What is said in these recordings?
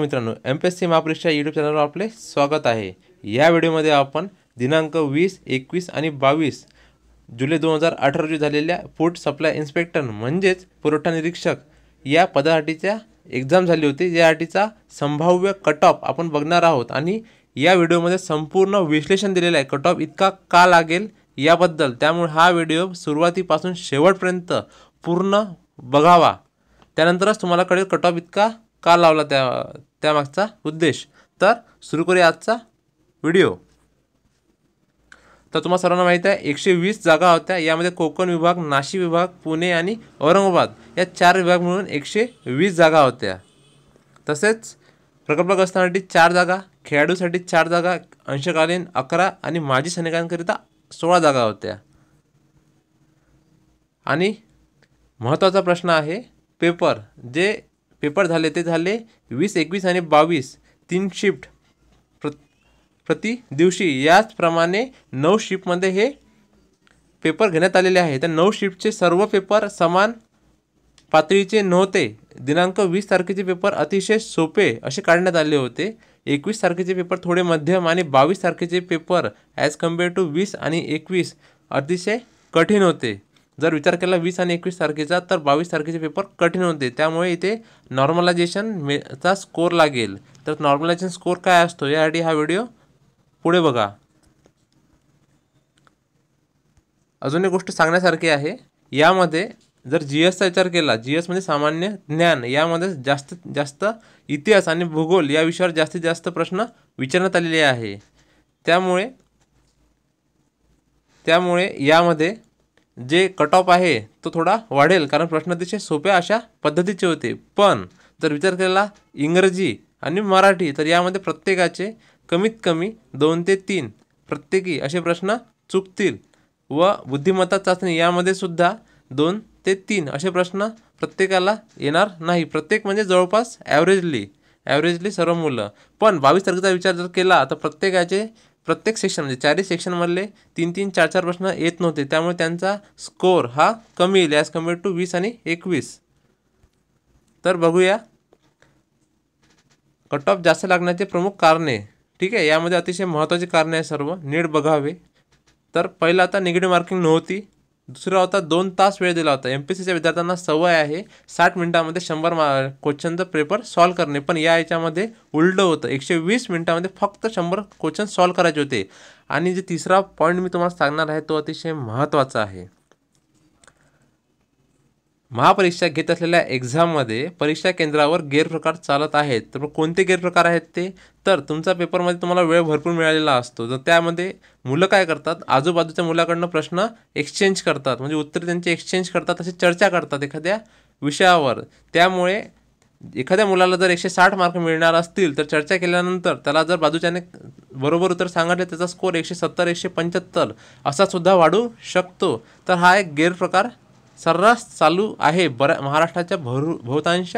मित्रांनो M P S C महापरीक्षा YouTube चॅनलवर आपले स्वागत आहे या व्हिडिओमध्ये आपण दिनांक वीस एकवीस आणि बावीस जुलै दोन हजार अठरा रोजी झालेल्या फूड सप्लाय इन्स्पेक्टर म्हणजेच पुरवठा निरीक्षक या पदासाठीच्या एक्झाम झाली होती यासाठीचा संभाव्य कट ऑफ आपण बघणार आहोत आणि या व्हिडिओमध्ये संपूर्ण विश्लेषण दिलेलं आहे कट ऑफ इतका का लागेल याबद्दल त्यामुळे हा व्हिडिओ सुरुवातीपासून शेवटपर्यंत पूर्ण बघावा त्यानंतरच तुम्हाला कळेल कट ऑफ इतका का लावला त्या त्यामागचा उद्देश तर सुरू करूया आजचा व्हिडिओ तर तुम्हाला सर्वांना माहीत आहे एकशे वीस जागा होत्या यामध्ये कोकण विभाग नाशिक विभाग पुणे आणि औरंगाबाद या चार विभाग मिळून एकशे वीस जागा होत्या तसेच प्रकल्पग्रस्तांसाठी चार जागा खेळाडूसाठी चार जागा अंशकालीन अकरा आणि माजी सैनिकांकरिता सोळा जागा होत्या आणि महत्त्वाचा प्रश्न आहे पेपर जे पेपर झाले ते झाले वीस एकवीस आणि बावीस तीन शिफ्ट प्र प्रति दिवशी याचप्रमाणे नऊ शिफ्टमध्ये हे पेपर घेण्यात आलेले आहे तर नऊ शिफ्टचे सर्व पेपर समान पातळीचे नव्हते दिनांक वीस तारखेचे पेपर अतिशय सोपे असे काढण्यात आले होते एकवीस तारखेचे पेपर थोडे मध्यम आणि बावीस तारखेचे पेपर ॲज कम्पेअर टू वीस आणि एकवीस अतिशय कठीण होते जर विचार केला वीस आणि एकवीस तारखेचा तर बावीस तारखेचे पेपर कठीण होते त्यामुळे इथे नॉर्मलायझेशन मेचा स्कोर लागेल तर नॉर्मलायझेशन स्कोर काय असतो यासाठी हा व्हिडिओ पुढे बघा अजून एक गोष्ट सांगण्यासारखी आहे यामध्ये जर जी एसचा विचार केला जी एस म्हणजे सामान्य ज्ञान यामध्ये जास्त जास्त इतिहास आणि भूगोल या विषयावर जास्तीत जास्त प्रश्न विचारण्यात आलेले आहे त्यामुळे त्यामुळे यामध्ये जे कट ऑफ आहे तो थोडा वाढेल कारण प्रश्न अतिशय सोप्या अशा पद्धतीचे होते पण जर विचार केला इंग्रजी आणि मराठी तर यामध्ये प्रत्येकाचे कमीत कमी दोन ते तीन प्रत्येकी असे प्रश्न चुकतील व बुद्धिमत्ता चाचणी यामध्ये सुद्धा दोन ते तीन असे प्रश्न प्रत्येकाला येणार नाही प्रत्येक म्हणजे जवळपास ॲव्हरेजली ॲव्हरेजली सर्व मुलं पण बावीस तारखेचा विचार जर केला तर प्रत्येकाचे प्रत्येक सेक्शन म्हणजे चारही सेक्शनमधले तीन तीन चार चार प्रश्न येत नव्हते त्यामुळे त्यांचा स्कोअर हा कमी येईल ॲज कम्पेअर टू वीस आणि एकवीस तर बघूया कट ऑफ जास्त लागण्याचे प्रमुख कारणे ठीक आहे यामध्ये अतिशय महत्त्वाची कारणे आहे सर्व नीट बघावे तर पहिलं आता निगेटिव्ह मार्किंग नव्हती दुसरा होता दोन तास वेळ दिला होता एम पी सीच्या विद्यार्थ्यांना सवय आहे साठ मिनटामध्ये शंभर मा क्वेश्चनचं पेपर सॉल्व करणे पण या याच्यामध्ये उलटं होतं एकशे वीस मिनटामध्ये फक्त शंभर क्वेश्चन सॉल्व करायचे होते आणि जे तिसरा पॉईंट मी तुम्हाला सांगणार आहे तो अतिशय महत्त्वाचा आहे महापरीक्षा घेत असलेल्या एक्झाममध्ये परीक्षा केंद्रावर गैरप्रकार चालत आहेत तर कोणते गैरप्रकार आहेत ते तर तुमचा पेपरमध्ये तुम्हाला वेळ भरपूर मिळालेला असतो तर त्यामध्ये मुलं काय करतात आजूबाजूच्या मुलाकडनं प्रश्न एक्सचेंज करतात म्हणजे उत्तर त्यांची एक्सचेंज करतात अशी चर्चा करतात एखाद्या विषयावर त्यामुळे एखाद्या मुलाला जर एकशे साठ मार्क मिळणार असतील तर चर्चा केल्यानंतर त्याला जर बाजूच्याने बरोबर उत्तर सांगितले त्याचा स्कोर एकशे सत्तर एकशे पंच्याहत्तर असा सुद्धा वाढू शकतो तर हा एक गैरप्रकार सर्रास चालू आहे बऱ्या महाराष्ट्राच्या भरू बहुतांश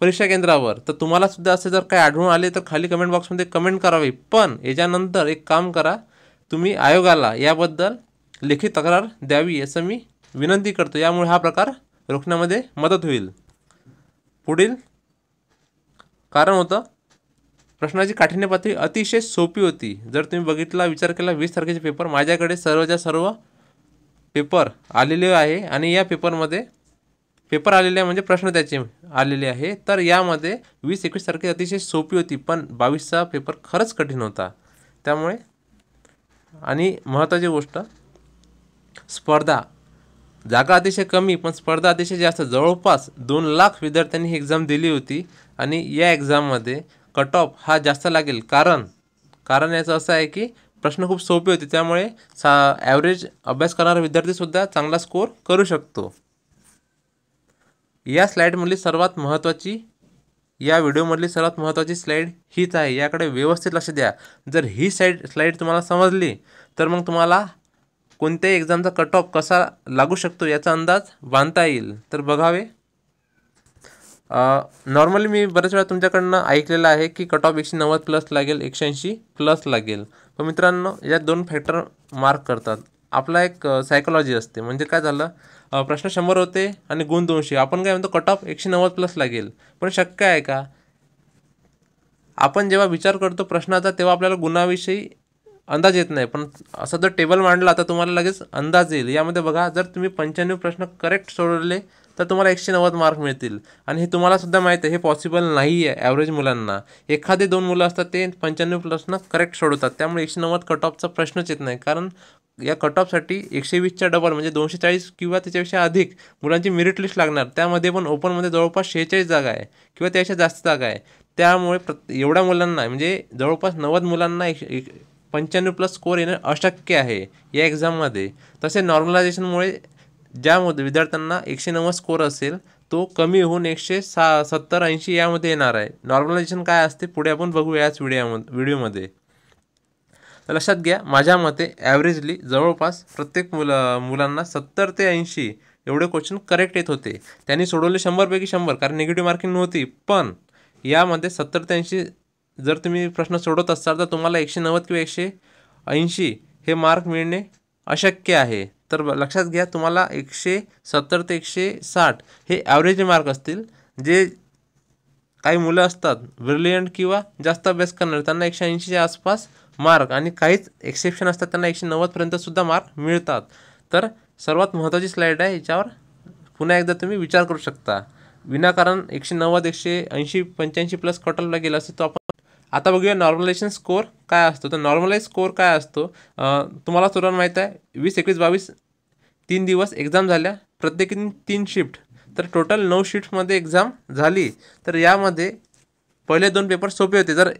परीक्षा केंद्रावर तर तुम्हाला सुद्धा असे जर काही आढळून आले तर खाली कमेंट बॉक्समध्ये कमेंट करावी पण याच्यानंतर एक काम करा तुम्ही आयोगाला याबद्दल लेखी तक्रार द्यावी असं मी विनंती करतो यामुळे हा प्रकार रोखण्यामध्ये मदत होईल पुढील कारण होतं प्रश्नाची काठिण्य पातळी अतिशय सोपी होती जर तुम्ही बघितला विचार केला वीस तारखेचे पेपर माझ्याकडे सर्वच्या सर्व पेपर आलेले आहे आणि या पेपरमध्ये पेपर आलेले आहे म्हणजे प्रश्न त्याचे आलेले आहे तर यामध्ये वीस एकवीस तारखे अतिशय सोपी होती पण बावीसचा पेपर खरंच कठीण होता त्यामुळे आणि महत्त्वाची गोष्ट स्पर्धा जागा अतिशय कमी पण स्पर्धा अतिशय जास्त जवळपास दोन लाख विद्यार्थ्यांनी ही एक्झाम दिली होती आणि या एक्झाममध्ये कट ऑफ हा जास्त लागेल कारण कारण याचं असं आहे की प्रश्न खूप सोपे होते त्यामुळे सा ॲव्हरेज अभ्यास करणारा विद्यार्थीसुद्धा चांगला स्कोअर करू शकतो या स्लाईडमधली सर्वात महत्त्वाची या व्हिडिओमधली सर्वात महत्त्वाची स्लाईड हीच आहे याकडे व्यवस्थित लक्ष द्या जर ही साईड स्लाईड तुम्हाला समजली तर मग तुम्हाला कोणत्याही एक्झामचा कट ऑफ कसा लागू शकतो याचा अंदाज बांधता येईल तर बघावे नॉर्मली मी बऱ्याच वेळा तुमच्याकडनं ऐकलेलं आहे की कट ऑफ एकशे नव्वद प्लस लागेल एकशे ऐंशी प्लस लागेल पण मित्रांनो या दोन फॅक्टर मार्क करतात आपला एक सायकोलॉजी असते म्हणजे काय झालं प्रश्न शंभर होते आणि गुण दोनशे आपण काय म्हणतो कट ऑफ एकशे नव्वद प्लस लागेल पण शक्य आहे का आपण जेव्हा विचार करतो प्रश्नाचा तेव्हा आपल्याला गुणाविषयी अंदाज येत नाही पण असं जर टेबल मांडला तर तुम्हाला लगेच अंदाज येईल यामध्ये बघा जर तुम्ही पंच्याण्णव प्रश्न करेक्ट सोडवले तर तुम्हाला एकशे नव्वद मार्क मिळतील आणि हे तुम्हालासुद्धा माहीत आहे हे पॉसिबल नाही आहे ॲव्हरेज मुलांना एखादे दोन मुलं असतात ते पंच्याण्णव प्लसनं करेक्ट सोडवतात त्यामुळे एकशे नव्वद कट ऑफचा प्रश्नच येत नाही कारण या कट ऑफसाठी एकशे वीसच्या डबल म्हणजे दोनशे चाळीस किंवा त्याच्यापेक्षा अधिक मुलांची मेरिट लिस्ट लागणार त्यामध्ये पण ओपनमध्ये जवळपास शेहेचाळीस जागा आहे किंवा त्यापेक्षा जास्त जागा आहे त्यामुळे प्र एवढ्या मुलांना म्हणजे जवळपास नव्वद मुलांना एक, एक पंच्याण्णव प्लस स्कोर येणं अशक्य आहे या एक्झाममध्ये तसे नॉर्मलायझेशनमुळे ज्यामध्ये विद्यार्थ्यांना एकशे नव्वद स्कोअर असेल तो कमी होऊन एकशे सा सत्तर ऐंशी यामध्ये येणार आहे नॉर्मलायझेशन काय असते पुढे आपण बघूया याच व्हिडिओमध्ये व्हिडिओमध्ये लक्षात घ्या माझ्या मते ॲव्हरेजली जवळपास प्रत्येक मुल मुलांना सत्तर ते ऐंशी एवढे क्वेश्चन करेक्ट येत होते त्यांनी सोडवले शंभरपैकी शंभर कारण निगेटिव्ह मार्किंग नव्हती पण यामध्ये सत्तर ते ऐंशी जर तुम्ही प्रश्न सोडवत असाल तर तुम्हाला एकशे नव्वद किंवा एकशे ऐंशी हे मार्क मिळणे अशक्य आहे तर लक्षात घ्या तुम्हाला एकशे सत्तर ते एकशे साठ हे ॲव्हरेज मार्क असतील जे काही मुलं असतात ब्रिलियंट किंवा जास्त अभ्यास करणार त्यांना एकशे ऐंशीच्या आसपास मार्क आणि काहीच एक्सेप्शन असतात त्यांना एकशे नव्वदपर्यंतसुद्धा मार्क मिळतात तर सर्वात महत्त्वाची स्लाईड आहे याच्यावर पुन्हा एकदा तुम्ही विचार करू शकता विनाकारण एकशे नव्वद एकशे ऐंशी पंच्याऐंशी प्लस कटलला गेला असेल तो आपण आता बघूया नॉर्मलायझेशन स्कोअर काय असतो तर नॉर्मलाइज स्कोअर काय असतो तुम्हाला सुरुवात माहीत आहे वीस एकवीस बावीस तीन दिवस एक्झाम झाल्या प्रत्येकी तीन शिफ्ट तर टोटल नऊ शिफ्टमध्ये एक्झाम झाली तर यामध्ये पहिले दोन पेपर सोपे होते जर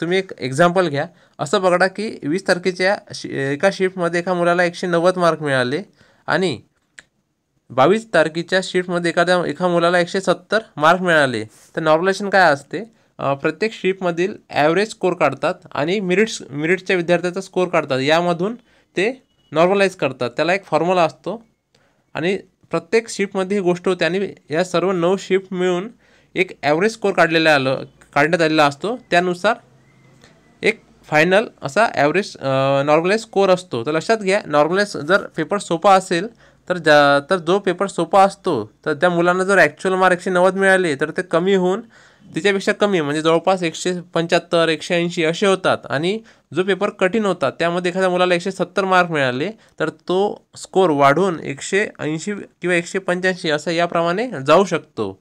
तुम्ही एक एक्झाम्पल घ्या असं बघा की वीस तारखेच्या शि एका शिफ्टमध्ये एका मुलाला एकशे नव्वद मार्क मिळाले आणि बावीस तारखेच्या शिफ्टमध्ये एखाद्या एका मुलाला एकशे सत्तर मार्क मिळाले तर नॉर्मलेशन काय असते प्रत्येक शिफ्टमधील ॲव्हरेज स्कोअर काढतात आणि मिरिट्स मिरिटच्या विद्यार्थ्याचा स्कोअर काढतात यामधून ते नॉर्मलाईज करतात त्याला एक फॉर्म्युला असतो आणि प्रत्येक शिफ्टमध्ये ही गोष्ट होते आणि या सर्व नऊ शिफ्ट मिळून एक ॲव्हरेज स्कोअर काढलेला आलं काढण्यात आलेला असतो त्यानुसार एक फायनल असा ॲव्हरेज नॉर्मलाईज स्कोअर असतो तर लक्षात घ्या नॉर्मलाइज जर पेपर सोपा असेल तर ज्या तर जो पेपर सोपा असतो तर त्या मुलांना जर ॲक्च्युअल मार्क एकशे नव्वद मिळाले तर ते कमी होऊन त्याच्यापेक्षा कमी म्हणजे जवळपास एकशे पंच्याहत्तर एकशे ऐंशी असे होतात आणि जो पेपर कठीण होता त्यामध्ये एखाद्या मुलाला एकशे सत्तर मार्क मिळाले तर तो स्कोर वाढून एकशे ऐंशी किंवा एकशे पंच्याऐंशी असं याप्रमाणे जाऊ शकतो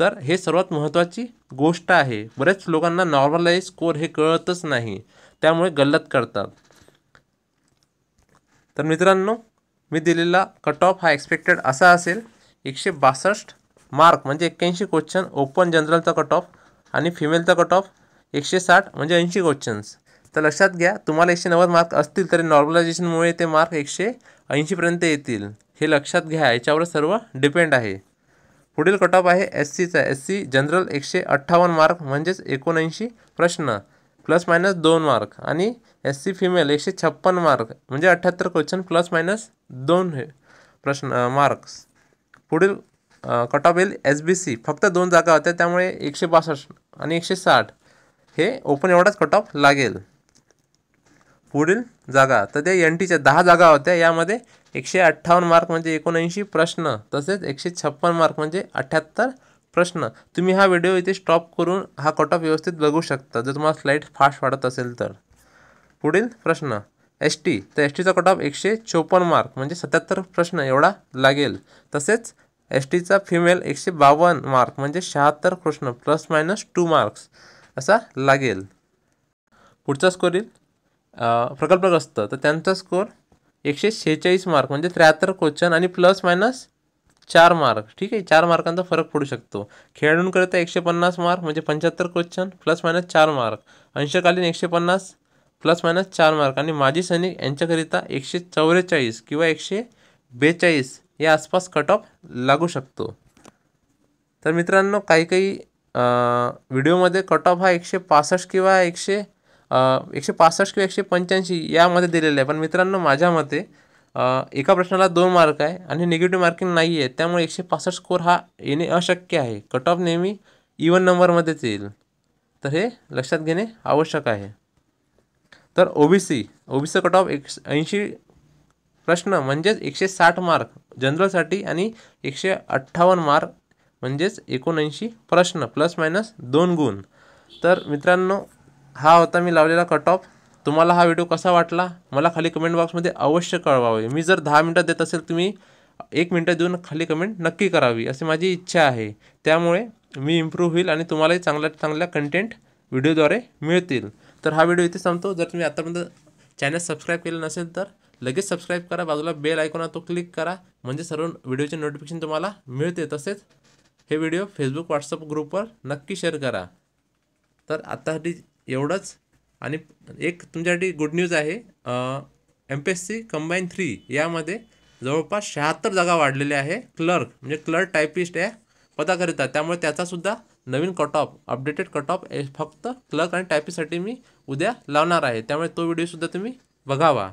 तर हे सर्वात महत्त्वाची गोष्ट आहे बरेच लोकांना नॉर्मलाइज स्कोर हे कळतच नाही त्यामुळे गल्लत करतात तर मित्रांनो मी दिलेला कट ऑफ हा एक्सपेक्टेड असा असेल एकशे बासष्ट मार्क म्हणजे एक्क्याऐंशी क्वेश्चन ओपन जनरलचा कट ऑफ आणि फिमेलचा कट ऑफ एकशे साठ म्हणजे ऐंशी क्वेश्चन्स तर लक्षात घ्या तुम्हाला एकशे नव्वद मार्क असतील तरी नॉर्मलायझेशनमुळे ते मार्क एकशे ऐंशीपर्यंत येतील हे लक्षात घ्या याच्यावर सर्व डिपेंड आहे पुढील कट ऑफ आहे एस सीचा एस सी जनरल एकशे अठ्ठावन्न मार्क म्हणजेच एकोणऐंशी प्रश्न प्लस मायनस दोन मार्क आणि एस सी फिमेल एकशे छप्पन मार्क म्हणजे अठ्ठ्याहत्तर क्वेश्चन प्लस मायनस दोन हे प्रश्न मार्क्स पुढील कट ऑफ येईल एस बी सी फक्त दोन जागा होत्या त्यामुळे एकशे बासष्ट आणि एकशे साठ हे ओपन एवढाच कट ऑफ लागेल पुढील जागा तर ते एन टीच्या दहा जागा होत्या यामध्ये एकशे अठ्ठावन्न मार्क म्हणजे एकोणऐंशी प्रश्न तसेच एकशे छप्पन मार्क म्हणजे अठ्ठ्याहत्तर प्रश्न तुम्ही हा व्हिडिओ इथे स्टॉप करून हा कट ऑफ व्यवस्थित बघू शकता जर तुम्हाला स्लाईट फास्ट वाढत असेल तर पुढील प्रश्न एस टी तर एस टीचा कट ऑफ एकशे चोपन्न मार्क म्हणजे सत्याहत्तर प्रश्न एवढा लागेल तसेच एस टीचा फिमेल एकशे बावन्न मार्क म्हणजे शहात्तर प्रश्न प्लस मायनस टू मार्क्स असा लागेल पुढचा स्कोर येईल प्रकल्पग्रस्त तर त्यांचा स्कोर एकशे शेहेचाळीस मार्क म्हणजे त्र्याहत्तर क्वेश्चन आणि प्लस मायनस चार मार्क ठीक आहे चार मार्कांचा फरक पडू शकतो खेळाडूंकरिता एकशे पन्नास मार्क म्हणजे पंच्याहत्तर क्वेश्चन प्लस मायनस चार मार्क अंशकालीन एकशे पन्नास प्लस मायनस चार मार्क आणि माजी सैनिक यांच्याकरिता एकशे चौवेचाळीस किंवा एकशे बेचाळीस या आसपास कट ऑफ लगू शकतो तर मित्रांनो काही वीडियो में कट ऑफ हा एकशे पास कि एकशे एकशे पास कि एकशे पंची यामध्ये दिल्ली है पण मित्रांनो माझ्या मते एका प्रश्नाला दोन मार्क है आणि निगेटिव मार्किंग नहीं है त्यामुळे एकशे पासष्ट स्कोर हा येणे अशक्य है कट ऑफ नेहमी इवन नंबर येईल तर हे लक्षात घेणे आवश्यक आहे तर ओबीसी ओबीसी कट ऑफ एक ऐसी प्रश्न म्हणजेच एकशे साठ मार्क जनरलसाठी आणि एकशे अठ्ठावन्न मार्क म्हणजेच एकोणऐंशी प्रश्न प्लस मायनस दोन गुण तर मित्रांनो हा होता मी लावलेला कट ऑफ तुम्हाला हा व्हिडिओ कसा वाटला मला खाली कमेंट बॉक्समध्ये अवश्य कळवावे मी जर दहा मिनटं देत असेल तुम्ही एक मिनटं देऊन खाली कमेंट नक्की करावी अशी माझी इच्छा आहे त्यामुळे मी इम्प्रूव्ह होईल आणि तुम्हालाही चांगल्या चांगल्या कंटेंट व्हिडिओद्वारे मिळतील तर हा व्हिडिओ इथे संपतो जर तुम्ही आतापर्यंत चॅनल सबस्क्राईब केलं नसेल तर लगेच सबस्क्राईब करा बाजूला बेल ऐकून तो क्लिक करा म्हणजे सर्व व्हिडिओचे नोटिफिकेशन तुम्हाला मिळते तसेच हे व्हिडिओ फेसबुक व्हॉट्सअप ग्रुपवर नक्की शेअर करा तर आत्तासाठी एवढंच आणि एक तुमच्यासाठी गुड न्यूज आहे M P S C combine three यामध्ये जवळपास शहात्तर जागा वाढलेल्या आहे क्लर्क म्हणजे क्लर्क टायपिस्ट या पदाकरिता त्यामुळे त्याचासुद्धा नवीन cut off updated cut off फक्त क्लर्क आणि टायपिस्टसाठी मी उद्या लावणार आहे त्यामुळे तो व्हिडिओसुद्धा तुम्ही बघावा